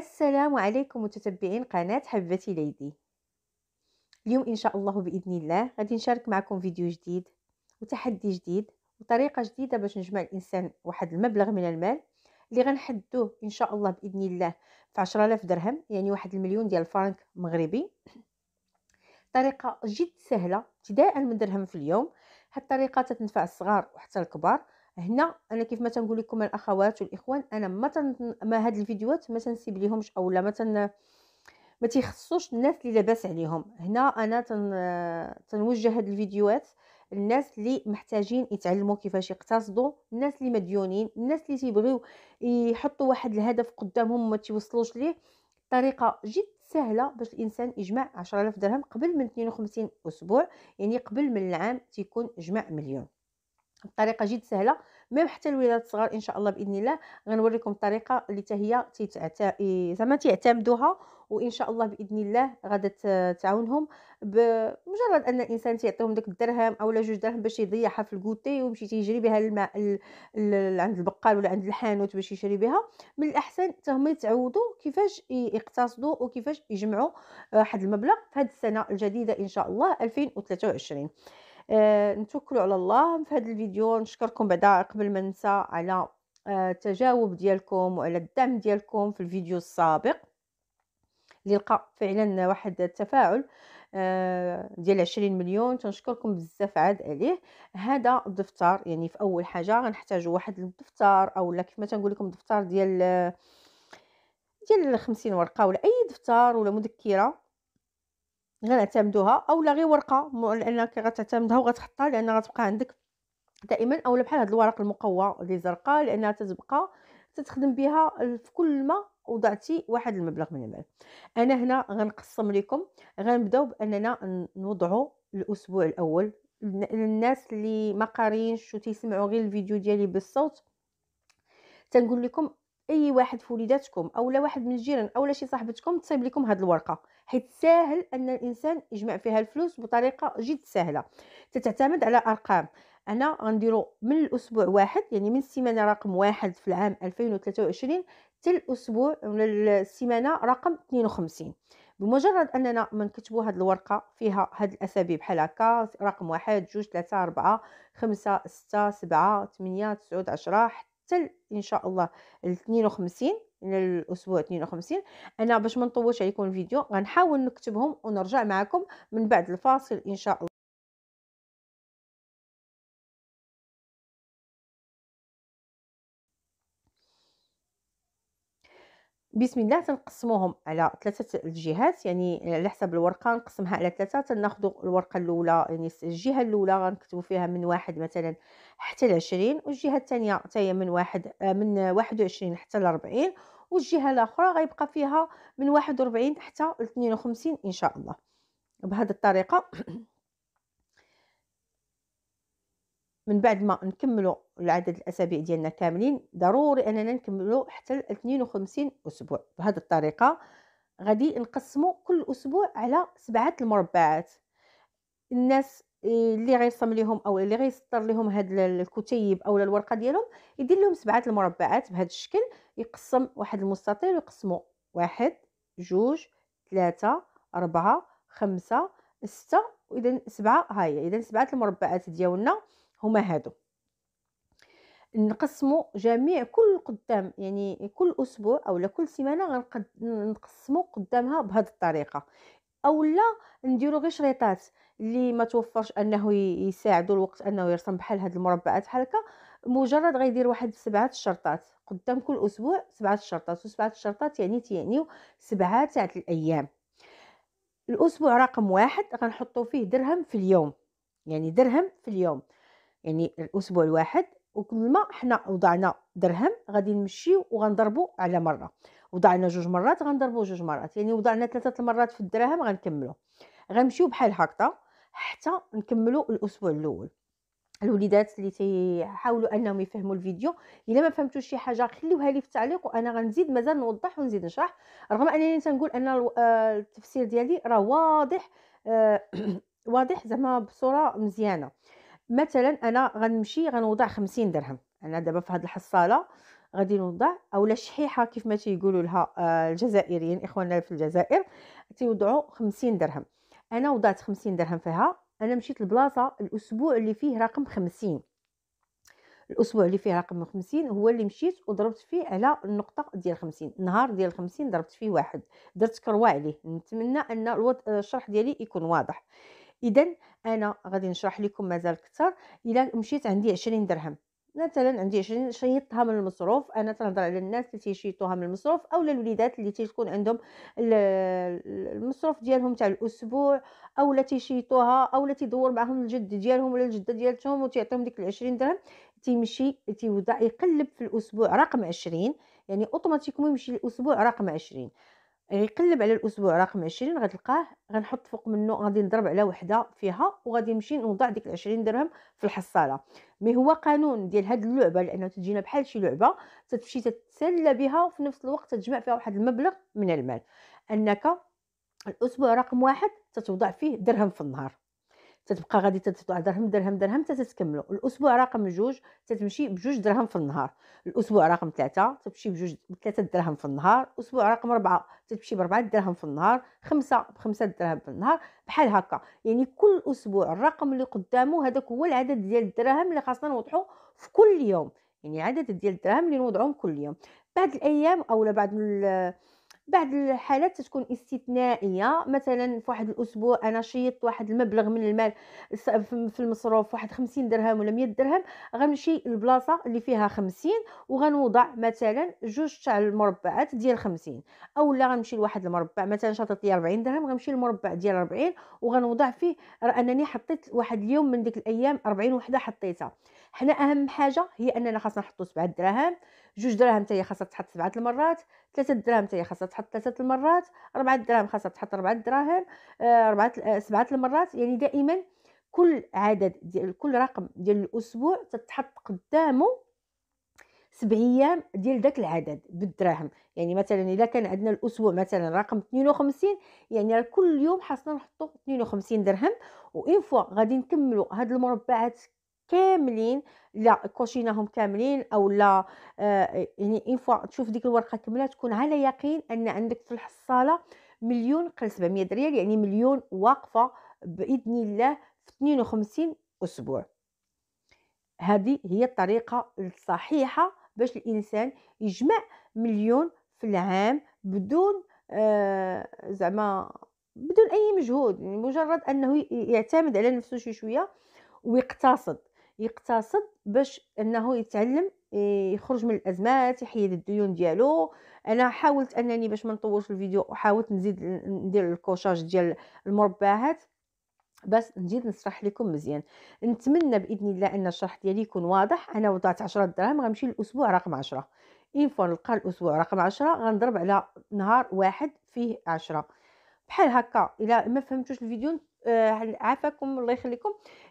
السلام عليكم متتبعين قناة حبتي ليدي اليوم إن شاء الله بإذن الله غادي نشارك معكم فيديو جديد وتحدي جديد وطريقة جديدة باش نجمع الإنسان واحد المبلغ من المال اللي غنحدوه إن شاء الله بإذن الله في عشرة آلاف درهم يعني واحد المليون ديال الفرنك مغربي طريقة جد سهلة ابتداء من درهم في اليوم هاد الطريقة تتنفع الصغار وحتى الكبار هنا انا كيف ما تنقول لكم الاخوات والاخوان انا ما تن... ما هاد الفيديوهات ما تنسيب ليهمش اولا ما تن... ما تيخصوش الناس اللي لاباس عليهم هنا انا تن... تنوجه هاد الفيديوهات الناس اللي محتاجين يتعلموا كيفاش يقتصدوا الناس اللي مديونين الناس اللي تيبغيو يحطوا واحد الهدف قدامهم وما تيوصلوش ليه طريقه جد سهله باش الانسان يجمع 10000 درهم قبل من 52 اسبوع يعني قبل من العام تيكون جمع مليون الطريقه جد سهله ميم حتى الولاد الصغار ان شاء الله باذن الله غنوريكم الطريقه اللي حتى هي زعما تيعتمدوها وان شاء الله باذن الله غادا تعاونهم بمجرد ان الانسان تيعطيهم داك الدرهم اولا جوج درهم باش يضيعها في الكوتي ويمشي تيجري بها الماء عند البقال ولا عند الحانوت باش يشري بها من الاحسن حتى هما يتعودوا كيفاش يقتصدوا وكيفاش يجمعوا واحد آه، المبلغ في هذه السنه الجديده ان شاء الله 2023 آه نتوكلوا على الله في هذا الفيديو نشكركم بعدا قبل ما ننسى على آه التجاوب ديالكم وعلى الدعم ديالكم في الفيديو السابق اللي لقى فعلا واحد التفاعل آه ديال 20 مليون تنشكركم بزاف عاد عليه هذا الدفتر يعني في اول حاجه غنحتاجوا واحد الدفتر اولا كيف ما تنقول لكم دفتر ديال ديال 50 ورقه ولا اي دفتر ولا مذكره غنعتمدوها اولا غير ورقه لانك غتعتمدها وغتحطها لان غتبقى عندك دائما اولا بحال هاد الورق المقوى اللي زرقاء لانها تتبقى تتخدم بها في كل ما وضعتي واحد المبلغ من المال انا هنا غنقسم لكم غنبداو باننا نوضعوا الاسبوع الاول للناس اللي ما قارينش وتيسمعوا غير الفيديو ديالي بالصوت تنقول لكم اي واحد في وليداتكم او لا واحد من الجيران او لا شي صاحبتكم تصيب لكم هاد الورقه حيت ساهل ان الانسان يجمع فيها الفلوس بطريقه جد سهله تتعتمد على ارقام انا غنديرو من الاسبوع واحد يعني من السيمانه رقم واحد في العام 2023 حتى الاسبوع ولا السيمانه رقم 52 بمجرد اننا منكتبوا هاد الورقه فيها هاد الاسابيع بحال هكا رقم واحد جوج ثلاثة أربعة خمسة ستة سبعة ثمانيه تسعود عشره حتى ان شاء الله ال 52 الاسبوع 52 انا باش ما نطولش عليكم الفيديو غنحاول نكتبهم ونرجع معكم من بعد الفاصل ان شاء الله بسم الله تنقسموهم على ثلاثه الجهات يعني على حسب الورقه نقسمها على ثلاثه تناخذوا الورقه الاولى يعني الجهه الاولى غنكتبوا فيها من واحد مثلا حتى لعشرين والجهه الثانيه حتى هي من واحد آه، من واحد حتى حتى لربعين والجهه الاخرى غيبقى فيها من واحد حتى لتنين 52 ان شاء الله بهذه الطريقه من بعد ما نكملوا العدد الاسابيع ديالنا كاملين ضروري اننا نكملوا حتى 52 اسبوع بهذه الطريقه غادي نقسموا كل اسبوع على سبعه المربعات الناس اللي غيرسم لهم او اللي غيسطر لهم هاد الكتيب او الورقه ديالهم يدير لهم سبعه المربعات بهذا الشكل يقسم واحد المستطيل ويقسمه واحد جوج ثلاثة أربعة خمسة ستة إذا سبعة هاي إذا سبعة المربعات ديالنا هما هادو نقسمو جميع كل قدام يعني كل اسبوع او كل سيمانه نقسمو قدامها بهذه الطريقه اولا نديرو غير شريطات اللي ما توفرش انه يساعدو الوقت انه يرسم بحال هاد المربعات بحال هكا مجرد غيدير واحد سبعه الشرطات قدام كل اسبوع سبعه الشرطات وسبعه الشرطات يعني تيعنيو سبعه تاع الايام الاسبوع رقم واحد غنحطو فيه درهم في اليوم يعني درهم في اليوم يعني الاسبوع الواحد وكل ما حنا وضعنا درهم غادي نمشيو وغنضربو على مره وضعنا جوج مرات غنضربو جوج مرات يعني وضعنا ثلاثه المرات في الدراهم غنكملو غنمشيو بحال هكذا حتى نكملو الاسبوع الاول الوليدات اللي تيحاولوا انهم يفهموا الفيديو الا ما فهمتوش شي حاجه خليوها لي في التعليق وانا غنزيد مازال نوضح ونزيد نشرح رغم انني تنقول ان آه، التفسير ديالي راه واضح آه، واضح زعما بصوره مزيانه مثلا انا غنمشي غنوضع 50 درهم انا دابا في هذه الحصاله غادي نوضع اولا شحيحه كيف ما تيقولوا لها آه، الجزائريين اخواننا في الجزائر تيوضعوا 50 درهم انا وضعت 50 درهم فيها انا مشيت لبلاصه الاسبوع اللي فيه رقم 50 الاسبوع اللي فيه رقم 50 هو اللي مشيت وضربت فيه على النقطه ديال 50 النهار ديال 50 ضربت فيه واحد درت كروا عليه نتمنى ان آه، الشرح ديالي يكون واضح اذا انا غادي نشرح لكم مازال كثر الا مشيت عندي 20 درهم مثلا عندي 20 شيطها من المصروف انا تنهضر على الناس اللي تيشيطوها من المصروف اولا الوليدات اللي تيكون عندهم المصروف ديالهم تاع الاسبوع اولا تيشيطوها اولا تيدور معاهم الجد ديالهم ولا الجده ديالتهم وتيعطيهم ديك ال 20 درهم تيمشي تيوضع يقلب في الاسبوع رقم 20 يعني اوتوماتيكمون يمشي الاسبوع رقم 20 غيقلب على الاسبوع رقم 20 غتلقاه غنحط فوق منه غادي نضرب على وحده فيها وغادي نمشي نوضع ديك ال 20 درهم في الحصاله مي هو قانون ديال هاد اللعبه لانه تجينا بحال شي لعبه تتمشي تتسلى بها وفي نفس الوقت تجمع فيها واحد المبلغ من المال انك الاسبوع رقم واحد تتوضع فيه درهم في النهار تتبقى غادي تدفع درهم درهم درهم حتى تتكملوا الاسبوع رقم جوج تتمشي بجوج درهم في النهار الاسبوع رقم ثلاثة تمشي بجوج ثلاثة درهم في النهار الاسبوع رقم أربعة تتمشي بربعة درهم في النهار خمسة بخمسة درهم في النهار بحال هكا يعني كل اسبوع الرقم اللي قدامه هذاك هو العدد ديال الدراهم اللي خاصنا نوضحو في كل يوم يعني عدد ديال الدراهم اللي نوضعهم كل يوم بعد الايام او بعد بعض الحالات تكون استثنائيه مثلا في واحد الاسبوع انا شيطت واحد المبلغ من المال في المصروف واحد 50 درهم ولا 100 درهم غنمشي للبلاصه اللي فيها 50 وغنوضع مثلا جوج تاع المربعات ديال 50 اولا غنمشي لواحد المربع مثلا شاطط لي 40 درهم غنمشي للمربع ديال 40 وغنوضع فيه انني حطيت واحد اليوم من ديك الايام 40 وحده حطيتها حنا اهم حاجه هي اننا خاصنا نحطو 7 دراهم جوج دراهم حتى هي خاصها تحط سبعة المرات ثلاثة دراهم حتى هي خاصها تحط ثلاثة المرات أربعة دراهم خاصها تحط أربعة دراهم آه، أربعة آه، سبعة المرات يعني دائما كل عدد ديال كل رقم ديال الأسبوع تتحط قدامه سبع ايام ديال داك العدد بالدراهم يعني مثلا الا كان عندنا الاسبوع مثلا رقم 52 يعني كل يوم خاصنا نحطو 52 درهم وان فوا غادي نكملو هاد المربعات كاملين لا كوشيناهم كاملين او لا آه يعني اون فوا تشوف ديك الورقه كامله تكون على يقين ان عندك في الحصاله مليون قل 700 ريال يعني مليون واقفه باذن الله في 52 اسبوع هذه هي الطريقه الصحيحه باش الانسان يجمع مليون في العام بدون آه زعما بدون اي مجهود مجرد انه يعتمد على نفسه شي شويه ويقتصد يقتصد باش انه يتعلم يخرج من الازمات يحيد الديون ديالو انا حاولت انني باش ما نطولش الفيديو وحاولت نزيد ندير الكوشاج ديال المربعات بس نزيد نشرح لكم مزيان نتمنى باذن الله ان الشرح ديالي يكون واضح انا وضعت 10 دراهم غنمشي للاسبوع رقم 10 اين فوا نلقى الاسبوع رقم 10 غنضرب على نهار واحد فيه 10 بحال هكا الا ما فهمتوش الفيديو عافاكم الله يخليكم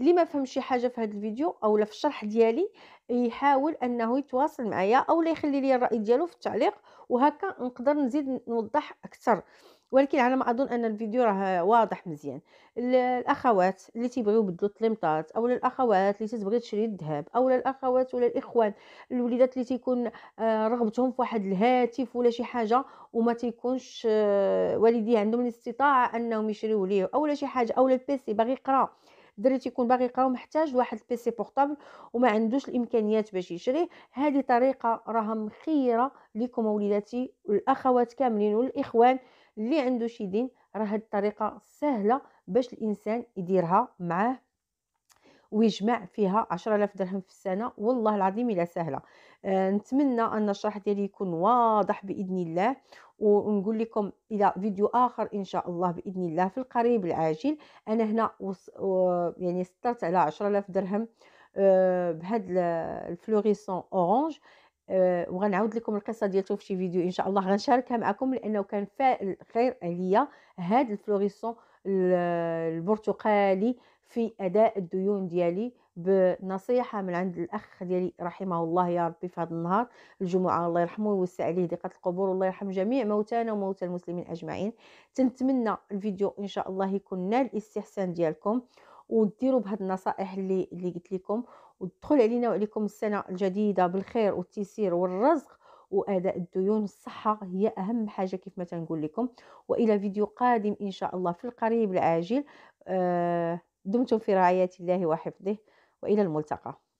اللي ما فهم شي حاجه في هذا الفيديو اولا في الشرح ديالي يحاول انه يتواصل معايا اولا يخلي لي الراي ديالو في التعليق وهكا نقدر نزيد نوضح اكثر ولكن على ما اظن ان الفيديو راه واضح مزيان الاخوات اللي تيبغيو يبدلوا الطليمطات او الاخوات اللي تتبغي تشري الذهب او الاخوات ولا الاخوان الوليدات اللي تيكون آه، رغبتهم في واحد الهاتف ولا شي حاجه وما تيكونش آه، والديه عندهم الاستطاعه انهم يشريو ليه اولا شي حاجه اولا البيسي باغي يقرا الدري تيكون باغي يقرا ومحتاج لواحد البيسي بورطابل وما عندوش الامكانيات باش يشريه هذه طريقه راها مخيره لكم وليداتي والاخوات كاملين والاخوان اللي عنده شي دين راه هاد الطريقه سهله باش الانسان يديرها معاه ويجمع فيها 10000 درهم في السنه والله العظيم الا سهله أه نتمنى ان الشرح ديالي يكون واضح باذن الله ونقول لكم الى فيديو اخر ان شاء الله باذن الله في القريب العاجل انا هنا وص... و... يعني سطرت على 10000 درهم أه بهاد الفلوريسون اورانج آه، وغنعاود لكم القصه ديالته في شي فيديو ان شاء الله غنشاركها معكم لانه كان فاعل خير عليا هاد الفلوريسون البرتقالي في اداء الديون ديالي بنصيحه من عند الاخ ديالي رحمه الله يا ربي في هذا النهار الجمعه الله يرحمه ويوسع عليه ضيقه القبور والله يرحم جميع موتانا وموتى المسلمين اجمعين تنتمنى الفيديو ان شاء الله يكون نال الاستحسان ديالكم وديروا بهاد النصائح اللي اللي قلت لكم ودخل علينا وعليكم السنة الجديدة بالخير والتيسير والرزق واداء الديون الصحه هي اهم حاجه كيف ما تنقول لكم والى فيديو قادم ان شاء الله في القريب العاجل آه، دمتم في رعايه الله وحفظه والى الملتقى